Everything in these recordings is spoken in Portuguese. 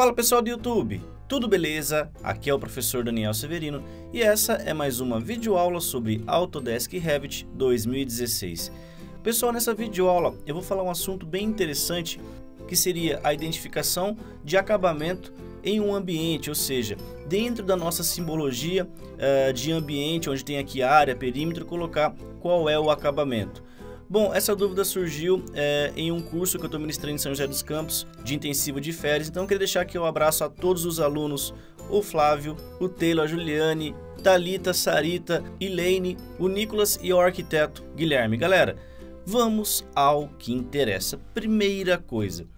Fala pessoal do YouTube, tudo beleza? Aqui é o professor Daniel Severino e essa é mais uma videoaula sobre Autodesk Revit 2016. Pessoal, nessa videoaula eu vou falar um assunto bem interessante que seria a identificação de acabamento em um ambiente, ou seja, dentro da nossa simbologia uh, de ambiente, onde tem aqui área, perímetro, colocar qual é o acabamento. Bom, essa dúvida surgiu é, em um curso que eu estou ministrando em São José dos Campos, de intensivo de férias. Então, eu queria deixar aqui um abraço a todos os alunos, o Flávio, o Taylor, a Juliane, Talita, Sarita, Elaine, o Nicolas e o arquiteto Guilherme. Galera, vamos ao que interessa. Primeira coisa.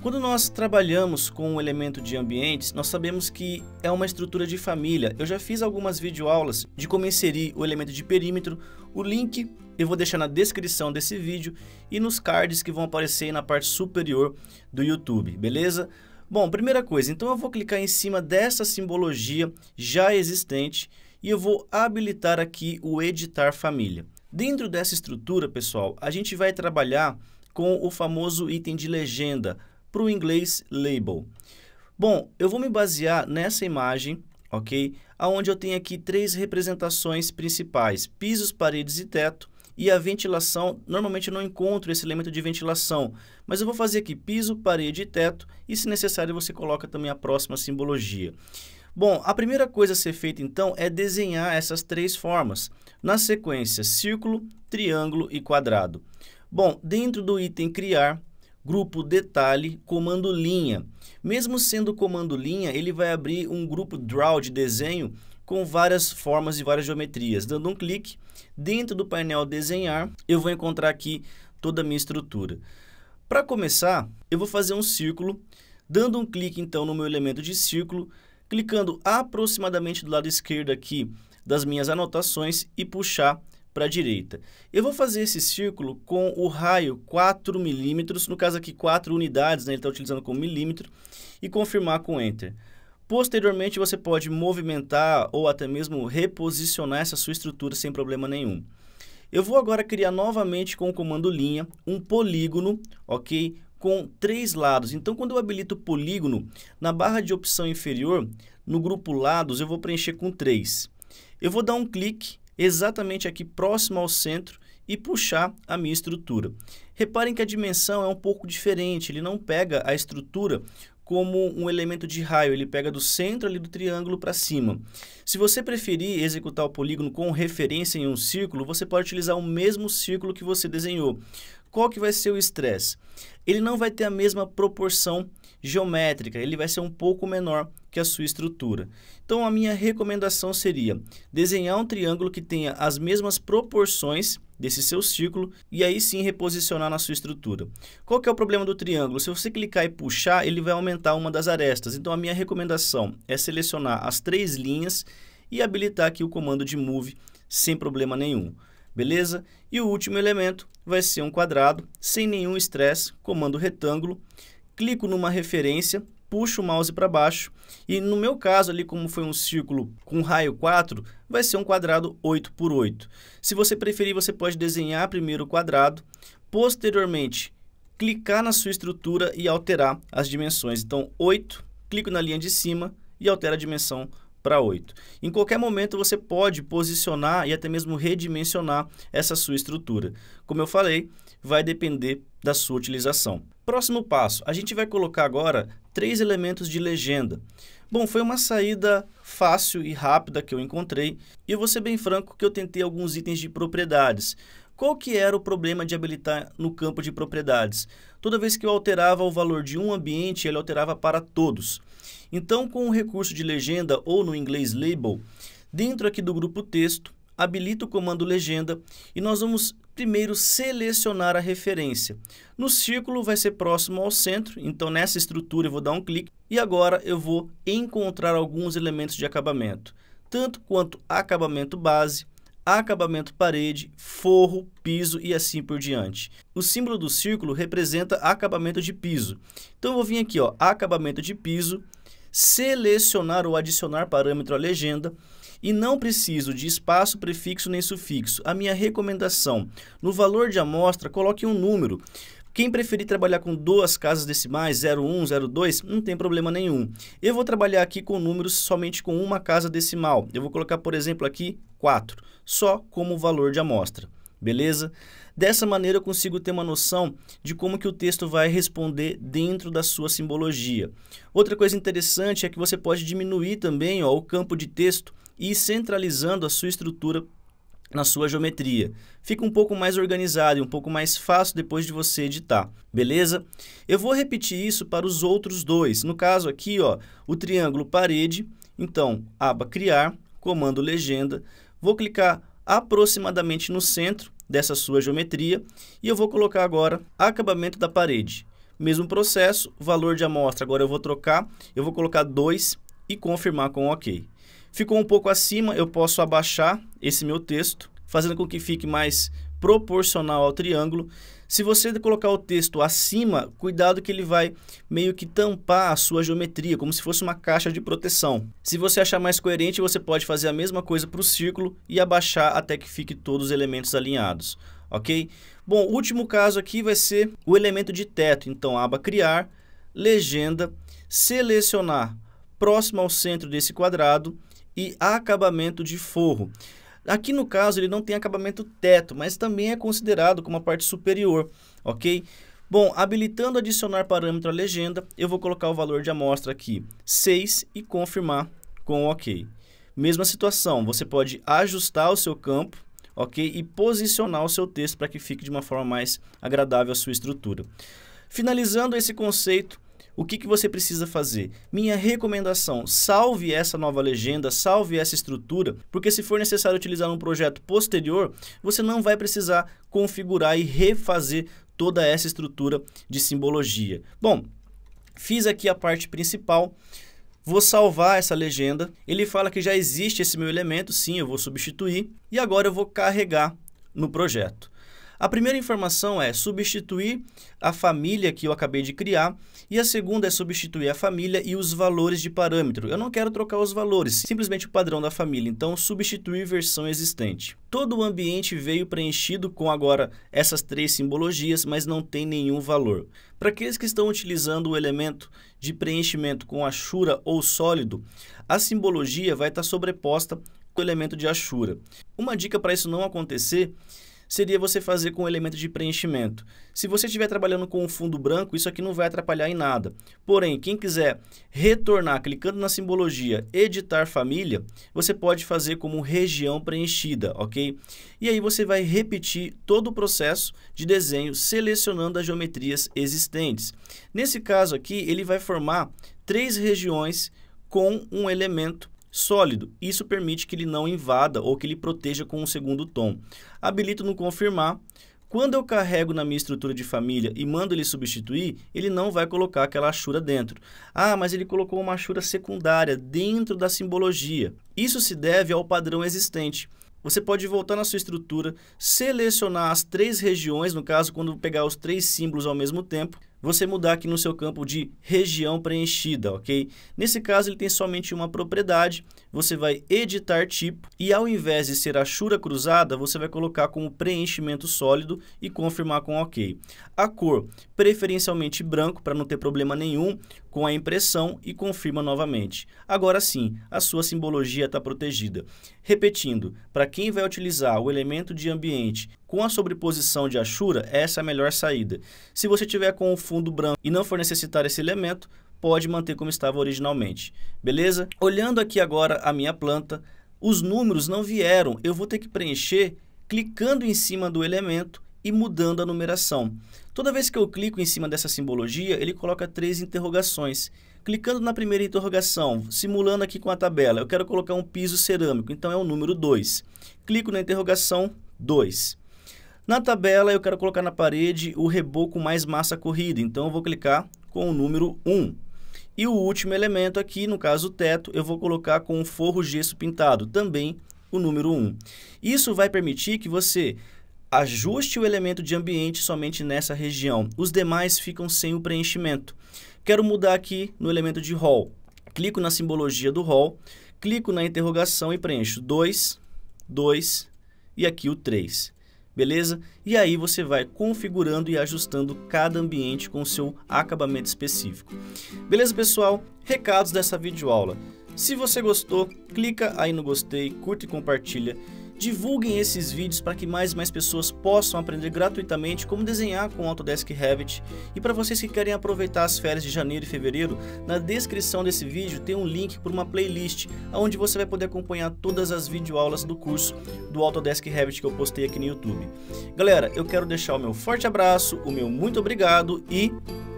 Quando nós trabalhamos com o um elemento de ambientes, nós sabemos que é uma estrutura de família. Eu já fiz algumas videoaulas de como inserir o elemento de perímetro. O link eu vou deixar na descrição desse vídeo e nos cards que vão aparecer aí na parte superior do YouTube, beleza? Bom, primeira coisa, então eu vou clicar em cima dessa simbologia já existente e eu vou habilitar aqui o editar família. Dentro dessa estrutura, pessoal, a gente vai trabalhar com o famoso item de legenda para o inglês label. Bom, eu vou me basear nessa imagem, ok? Aonde eu tenho aqui três representações principais, pisos, paredes e teto. E a ventilação, normalmente eu não encontro esse elemento de ventilação, mas eu vou fazer aqui piso, parede e teto, e se necessário você coloca também a próxima simbologia. Bom, a primeira coisa a ser feita então é desenhar essas três formas, na sequência círculo, triângulo e quadrado. Bom, dentro do item criar, grupo detalhe, comando linha. Mesmo sendo comando linha, ele vai abrir um grupo draw de desenho com várias formas e várias geometrias. Dando um clique, dentro do painel desenhar, eu vou encontrar aqui toda a minha estrutura. Para começar, eu vou fazer um círculo, dando um clique então no meu elemento de círculo, clicando aproximadamente do lado esquerdo aqui das minhas anotações e puxar para a direita. Eu vou fazer esse círculo com o raio 4 milímetros, no caso aqui 4 unidades, né? ele está utilizando como milímetro, e confirmar com Enter. Posteriormente, você pode movimentar ou até mesmo reposicionar essa sua estrutura sem problema nenhum. Eu vou agora criar novamente com o comando linha um polígono, ok? Com três lados. Então, quando eu habilito polígono, na barra de opção inferior, no grupo lados, eu vou preencher com três. Eu vou dar um clique exatamente aqui próximo ao centro e puxar a minha estrutura. Reparem que a dimensão é um pouco diferente, ele não pega a estrutura como um elemento de raio, ele pega do centro ali do triângulo para cima. Se você preferir executar o polígono com referência em um círculo, você pode utilizar o mesmo círculo que você desenhou. Qual que vai ser o estresse? Ele não vai ter a mesma proporção geométrica, ele vai ser um pouco menor que a sua estrutura. Então a minha recomendação seria desenhar um triângulo que tenha as mesmas proporções desse seu círculo e aí sim reposicionar na sua estrutura. Qual que é o problema do triângulo? Se você clicar e puxar, ele vai aumentar uma das arestas. Então a minha recomendação é selecionar as três linhas e habilitar aqui o comando de move sem problema nenhum. Beleza? E o último elemento vai ser um quadrado sem nenhum estresse, comando retângulo. Clico numa referência puxo o mouse para baixo. E no meu caso ali, como foi um círculo com raio 4, vai ser um quadrado 8 por 8. Se você preferir, você pode desenhar primeiro o quadrado, posteriormente clicar na sua estrutura e alterar as dimensões. Então, 8, clico na linha de cima e altera a dimensão para 8. Em qualquer momento você pode posicionar e até mesmo redimensionar essa sua estrutura. Como eu falei, vai depender da sua utilização. Próximo passo, a gente vai colocar agora três elementos de legenda. Bom, foi uma saída fácil e rápida que eu encontrei e eu vou ser bem franco que eu tentei alguns itens de propriedades. Qual que era o problema de habilitar no campo de propriedades? Toda vez que eu alterava o valor de um ambiente, ele alterava para todos. Então, com o recurso de legenda ou no inglês label, dentro aqui do grupo texto, habilita o comando legenda e nós vamos primeiro selecionar a referência. No círculo vai ser próximo ao centro, então nessa estrutura eu vou dar um clique e agora eu vou encontrar alguns elementos de acabamento, tanto quanto acabamento base, acabamento parede, forro, piso e assim por diante. O símbolo do círculo representa acabamento de piso. Então eu vou vir aqui, ó, acabamento de piso, selecionar ou adicionar parâmetro à legenda, e não preciso de espaço, prefixo nem sufixo. A minha recomendação, no valor de amostra, coloque um número. Quem preferir trabalhar com duas casas decimais, 01, 02, não tem problema nenhum. Eu vou trabalhar aqui com números somente com uma casa decimal. Eu vou colocar, por exemplo, aqui 4, só como valor de amostra. Beleza? Dessa maneira eu consigo ter uma noção de como que o texto vai responder dentro da sua simbologia. Outra coisa interessante é que você pode diminuir também ó, o campo de texto e centralizando a sua estrutura na sua geometria. Fica um pouco mais organizado e um pouco mais fácil depois de você editar, beleza? Eu vou repetir isso para os outros dois. No caso aqui, ó, o triângulo parede, então, aba criar, comando legenda, vou clicar aproximadamente no centro dessa sua geometria e eu vou colocar agora acabamento da parede. Mesmo processo, valor de amostra, agora eu vou trocar, eu vou colocar 2 e confirmar com OK. Ficou um pouco acima, eu posso abaixar esse meu texto, fazendo com que fique mais proporcional ao triângulo. Se você colocar o texto acima, cuidado que ele vai meio que tampar a sua geometria, como se fosse uma caixa de proteção. Se você achar mais coerente, você pode fazer a mesma coisa para o círculo e abaixar até que fique todos os elementos alinhados, ok? Bom, o último caso aqui vai ser o elemento de teto. Então, aba criar, legenda, selecionar próximo ao centro desse quadrado, e acabamento de forro. Aqui no caso ele não tem acabamento teto, mas também é considerado como a parte superior, ok? Bom, habilitando adicionar parâmetro à legenda, eu vou colocar o valor de amostra aqui, 6, e confirmar com OK. Mesma situação, você pode ajustar o seu campo, ok? E posicionar o seu texto para que fique de uma forma mais agradável à sua estrutura. Finalizando esse conceito, o que, que você precisa fazer? Minha recomendação: salve essa nova legenda, salve essa estrutura, porque se for necessário utilizar um projeto posterior, você não vai precisar configurar e refazer toda essa estrutura de simbologia. Bom, fiz aqui a parte principal. Vou salvar essa legenda. Ele fala que já existe esse meu elemento, sim, eu vou substituir. E agora eu vou carregar no projeto. A primeira informação é substituir a família que eu acabei de criar e a segunda é substituir a família e os valores de parâmetro. Eu não quero trocar os valores, simplesmente o padrão da família, então substituir versão existente. Todo o ambiente veio preenchido com agora essas três simbologias, mas não tem nenhum valor. Para aqueles que estão utilizando o elemento de preenchimento com achura ou sólido, a simbologia vai estar sobreposta com o elemento de achura. Uma dica para isso não acontecer seria você fazer com elemento de preenchimento. Se você estiver trabalhando com um fundo branco, isso aqui não vai atrapalhar em nada. Porém, quem quiser retornar clicando na simbologia editar família, você pode fazer como região preenchida, ok? E aí você vai repetir todo o processo de desenho selecionando as geometrias existentes. Nesse caso aqui, ele vai formar três regiões com um elemento sólido. Isso permite que ele não invada ou que ele proteja com um segundo tom. Habilito no confirmar. Quando eu carrego na minha estrutura de família e mando ele substituir, ele não vai colocar aquela achura dentro. Ah, mas ele colocou uma achura secundária dentro da simbologia. Isso se deve ao padrão existente. Você pode voltar na sua estrutura, selecionar as três regiões, no caso, quando pegar os três símbolos ao mesmo tempo, você mudar aqui no seu campo de região preenchida, ok? Nesse caso, ele tem somente uma propriedade, você vai editar tipo e ao invés de ser a chura cruzada, você vai colocar como preenchimento sólido e confirmar com ok. A cor, preferencialmente branco, para não ter problema nenhum com a impressão e confirma novamente. Agora sim, a sua simbologia está protegida. Repetindo, para quem vai utilizar o elemento de ambiente com a sobreposição de Ashura, essa é a melhor saída. Se você tiver com o fundo branco e não for necessitar esse elemento, pode manter como estava originalmente. Beleza? Olhando aqui agora a minha planta, os números não vieram. Eu vou ter que preencher clicando em cima do elemento e mudando a numeração. Toda vez que eu clico em cima dessa simbologia, ele coloca três interrogações. Clicando na primeira interrogação, simulando aqui com a tabela, eu quero colocar um piso cerâmico, então é o número 2. Clico na interrogação 2. Na tabela, eu quero colocar na parede o reboco mais massa corrida, então eu vou clicar com o número 1. E o último elemento aqui, no caso o teto, eu vou colocar com o forro gesso pintado, também o número 1. Isso vai permitir que você ajuste o elemento de ambiente somente nessa região. Os demais ficam sem o preenchimento. Quero mudar aqui no elemento de hall. Clico na simbologia do hall, clico na interrogação e preencho 2, 2 e aqui o 3 beleza? E aí você vai configurando e ajustando cada ambiente com o seu acabamento específico. Beleza, pessoal? Recados dessa videoaula. Se você gostou, clica aí no gostei, curta e compartilha. Divulguem esses vídeos para que mais e mais pessoas possam aprender gratuitamente como desenhar com o Autodesk Revit. E para vocês que querem aproveitar as férias de janeiro e fevereiro, na descrição desse vídeo tem um link para uma playlist onde você vai poder acompanhar todas as videoaulas do curso do Autodesk Revit que eu postei aqui no YouTube. Galera, eu quero deixar o meu forte abraço, o meu muito obrigado e